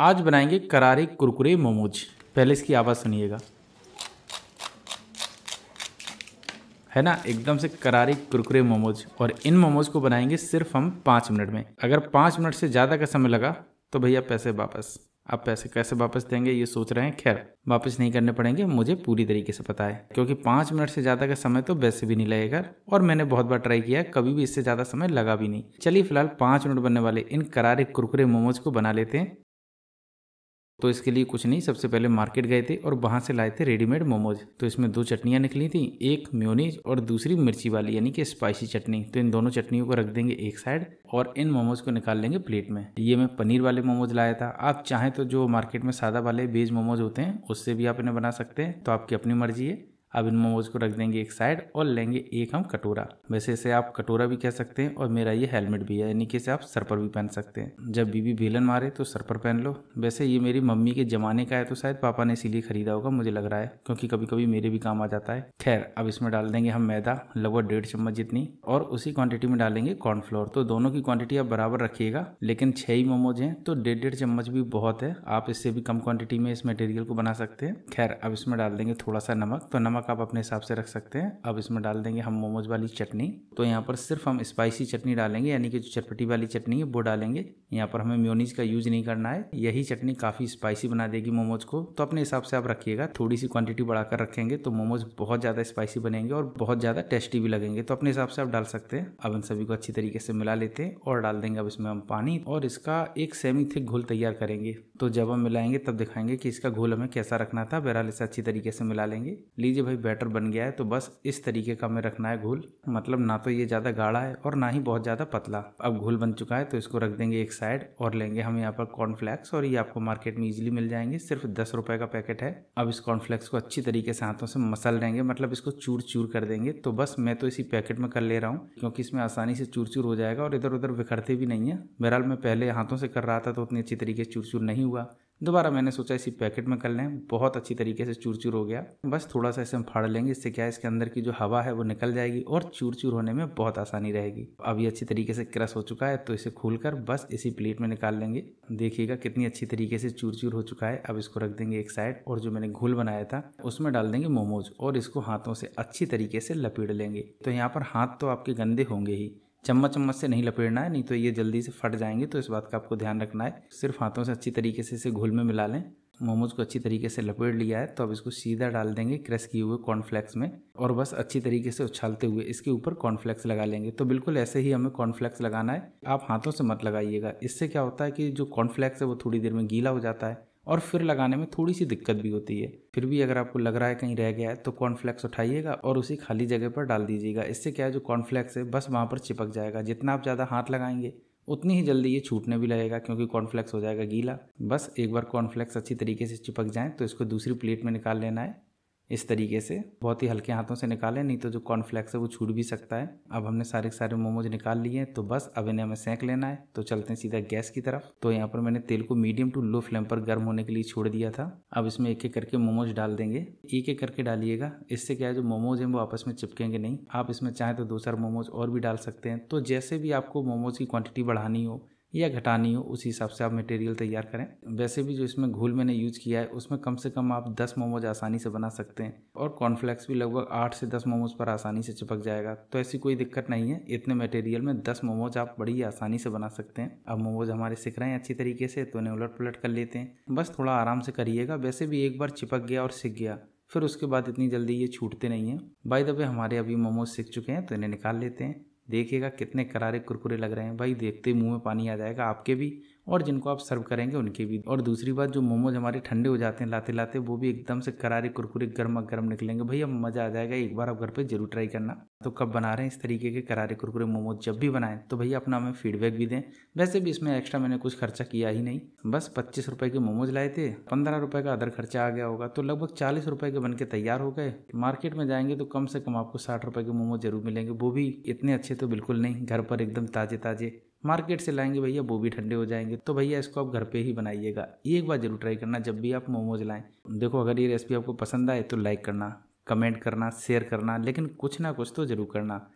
आज बनाएंगे करारी कुरकुरे मोमोज पहले इसकी आवाज़ सुनिएगा है ना एकदम से करारी कुरकुरे मोमोज और इन मोमोज को बनाएंगे सिर्फ हम पाँच मिनट में अगर पाँच मिनट से ज़्यादा का समय लगा तो भैया पैसे वापस आप पैसे कैसे वापस देंगे ये सोच रहे हैं खैर वापस नहीं करने पड़ेंगे मुझे पूरी तरीके से पता है क्योंकि पाँच मिनट से ज़्यादा का समय तो वैसे भी नहीं लगेगा और मैंने बहुत बार ट्राई किया कभी भी इससे ज़्यादा समय लगा भी नहीं चलिए फिलहाल पाँच मिनट बनने वाले इन करारे कुरकुरे मोमोज को बना लेते हैं तो इसके लिए कुछ नहीं सबसे पहले मार्केट गए थे और वहाँ से लाए थे रेडीमेड मोमोज तो इसमें दो चटनियाँ निकली थी एक म्योनीज और दूसरी मिर्ची वाली यानी कि स्पाइसी चटनी तो इन दोनों चटनियों को रख देंगे एक साइड और इन मोमोज को निकाल लेंगे प्लेट में ये मैं पनीर वाले मोमोज लाया था आप चाहें तो जो मार्केट में सादा वाले बेज मोमोज होते हैं उससे भी आप इन्हें बना सकते हैं तो आपकी अपनी मर्जी है अब इन मोमोज को रख देंगे एक साइड और लेंगे एक हम कटोरा वैसे इसे आप कटोरा भी कह सकते हैं और मेरा ये हेलमेट भी है यानी कि इसे आप सर पर भी पहन सकते हैं जब बीबी भीलन मारे तो सर पर पहन लो वैसे ये मेरी मम्मी के जमाने का है तो शायद पापा ने इसीलिए खरीदा होगा मुझे लग रहा है क्योंकि कभी कभी मेरे भी काम आ जाता है खैर अब इसमें डाल देंगे हम मैदा लगभग डेढ़ चम्मच जितनी और उसी क्वांटिटी में डालेंगे कॉर्नफ्लोर तो दोनों की क्वांटिटी आप बराबर रखिएगा लेकिन छह ही मोमोज हैं तो डेढ़ डेढ़ चम्मच भी बहुत है आप इससे भी कम क्वांटिटी में इस मटेरियल को बना सकते हैं खैर अब इसमें डाल देंगे थोड़ा सा नमक तो नमक नमक आप अपने हिसाब से रख सकते हैं अब इसमें डाल देंगे हम मोमोज वाली चटनी तो यहाँ पर सिर्फ हम स्पाइसी चटनी डालेंगे यानी कि जो चटपटी वाली चटनी है वो डालेंगे यहाँ पर हमें म्योनीज का यूज नहीं करना है यही चटनी काफ़ी स्पाइसी बना देगी मोमोज को तो अपने हिसाब से आप रखिएगा थोड़ी सी क्वांटिटी बढ़ाकर रखेंगे तो मोमोज बहुत ज़्यादा स्पाइसी बनेंगे और बहुत ज़्यादा टेस्टी भी लगेंगे तो अपने हिसाब से आप डाल सकते हैं अब इन सभी को अच्छी तरीके से मिला लेते हैं और डाल देंगे अब इसमें हम पानी और इसका एक सेमी थिक घोल तैयार करेंगे तो जब हम मिलाएंगे तब दिखाएंगे कि इसका घोल हमें कैसा रखना था बहरहाल इसे अच्छी तरीके से मिला लेंगे लीजिए भाई भाई बैटर बन गया है तो बस इस तरीके का हमें रखना है घूल मतलब ना तो ये ज़्यादा गाढ़ा है और ना ही बहुत ज़्यादा पतला अब घूल बन चुका है तो इसको रख देंगे एक साइड और लेंगे हम यहाँ पर कॉर्नफ्लैक्स और ये आपको मार्केट में ईजिली मिल जाएंगे सिर्फ दस रुपये का पैकेट है अब इस कॉर्नफ्लैक्स को अच्छी तरीके से हाथों से मसल देंगे मतलब इसको चूर चूर कर देंगे तो बस मैं तो इसी पैकेट में कर ले रहा हूँ क्योंकि इसमें आसानी से चूर चूर हो जाएगा और इधर उधर बिखरते भी नहीं है बहरहाल मैं पहले हाथों से कर रहा था तो उतनी अच्छी तरीके से चूर चूर नहीं हुआ दोबारा मैंने सोचा इसी पैकेट में कर लें बहुत अच्छी तरीके से चूर चूर हो गया बस थोड़ा सा इसे हम फाड़ लेंगे इससे क्या है इसके अंदर की जो हवा है वो निकल जाएगी और चूर चूर होने में बहुत आसानी रहेगी अब ये अच्छी तरीके से क्रश हो चुका है तो इसे खोल कर बस इसी प्लेट में निकाल लेंगे देखिएगा कितनी अच्छी तरीके से चूर चूर हो चुका है अब इसको रख देंगे एक साइड और जो मैंने घोल बनाया था उसमें डाल देंगे मोमोज और इसको हाथों से अच्छी तरीके से लपेट लेंगे तो यहाँ पर हाथ तो आपके गंदे होंगे ही चम्मच चम्मच से नहीं लपेटना है नहीं तो ये जल्दी से फट जाएंगे तो इस बात का आपको ध्यान रखना है सिर्फ हाथों से अच्छी तरीके से इसे घोल में मिला लें मोमोज को अच्छी तरीके से लपेट लिया है तो अब इसको सीधा डाल देंगे क्रश किए हुए कॉर्नफ्लेक्स में और बस अच्छी तरीके से उछालते हुए इसके ऊपर कॉर्नफ्लेक्स लगा लेंगे तो बिल्कुल ऐसे ही हमें कॉर्नफ्लेक्स लगाना है आप हाथों से मत लगाइएगा इससे क्या होता है कि जो कॉर्नफ्लेक्स है वो थोड़ी देर में गीला हो जाता है और फिर लगाने में थोड़ी सी दिक्कत भी होती है फिर भी अगर आपको लग रहा है कहीं रह गया है तो कॉर्नफ्लेक्स उठाइएगा और उसी खाली जगह पर डाल दीजिएगा इससे क्या है जो कॉर्नफ्लेक्स है बस वहाँ पर चिपक जाएगा जितना आप ज़्यादा हाथ लगाएंगे उतनी ही जल्दी ये छूटने भी लगेगा क्योंकि कॉर्नफ्लेक्स हो जाएगा गीला बस एक बार कॉर्नफ्लेक्स अच्छी तरीके से चिपक जाए तो इसको दूसरी प्लेट में निकाल लेना है इस तरीके से बहुत ही हल्के हाथों से निकालें नहीं तो जो कॉर्नफ्लेक्स है वो छूट भी सकता है अब हमने सारे सारे मोमोज निकाल लिए हैं तो बस अब इन्हें हमें सेंक लेना है तो चलते हैं सीधा गैस की तरफ तो यहाँ पर मैंने तेल को मीडियम टू लो फ्लेम पर गर्म होने के लिए छोड़ दिया था अब इसमें एक एक करके मोमोज डाल देंगे एक एक करके डालिएगा इससे क्या है जो मोमोज हैं वो आपस में चिपकेंगे नहीं आप इसमें चाहें तो दो चार मोमोज और भी डाल सकते हैं तो जैसे भी आपको मोमोज की क्वांटिटी बढ़ानी हो या घटानी हो उसी हिसाब से आप मटेरियल तैयार करें वैसे भी जो इसमें घोल मैंने यूज़ किया है उसमें कम से कम आप 10 मोमोज आसानी से बना सकते हैं और कॉर्नफ्लेक्स भी लगभग 8 से 10 मोमोज पर आसानी से चिपक जाएगा तो ऐसी कोई दिक्कत नहीं है इतने मटेरियल में 10 मोमोज आप बड़ी आसानी से बना सकते हैं अब मोमोज हमारे सिक रहे हैं अच्छी तरीके से तो उन्हें उलट पुलट कर लेते हैं बस थोड़ा आराम से करिएगा वैसे भी एक बार चिपक गया और सिक गया फिर उसके बाद इतनी जल्दी ये छूटते नहीं हैं बाय द वे हमारे अभी मोमोज सीख चुके हैं तो इन्हें निकाल लेते हैं देखिएगा कितने करारे कुरकुरे लग रहे हैं भाई देखते ही मुंह में पानी आ जाएगा आपके भी और जिनको आप सर्व करेंगे उनके भी और दूसरी बात जो मोमोज हमारे ठंडे हो जाते हैं लाते लाते वो भी एकदम से करारे कुरकुरे गर्मा गर्म निकलेंगे भैया मज़ा आ जाएगा एक बार आप घर पे जरूर ट्राई करना तो कब बना रहे हैं इस तरीके के करारे कुरकुरे मोमोज जब भी बनाएं तो भैया अपना हमें फीडबैक भी दें वैसे भी इसमें एक्स्ट्रा मैंने कुछ खर्चा किया ही नहीं बस पच्चीस रुपये के मोमोज लाए थे पंद्रह रुपये का अदर खर्चा आ गया होगा तो लगभग चालीस रुपये के बन के तैयार हो गए मार्केट में जाएंगे तो कम से कम आपको साठ रुपये के मोमोज जरूर मिलेंगे वो भी इतने अच्छे तो बिल्कुल नहीं घर पर एकदम ताज़े ताज़े मार्केट से लाएंगे भैया वो भी ठंडे हो जाएंगे तो भैया इसको आप घर पे ही बनाइएगा एक बार ज़रूर ट्राई करना जब भी आप मोमोज लाएं देखो अगर ये रेसिपी आपको पसंद आए तो लाइक करना कमेंट करना शेयर करना लेकिन कुछ ना कुछ तो ज़रूर करना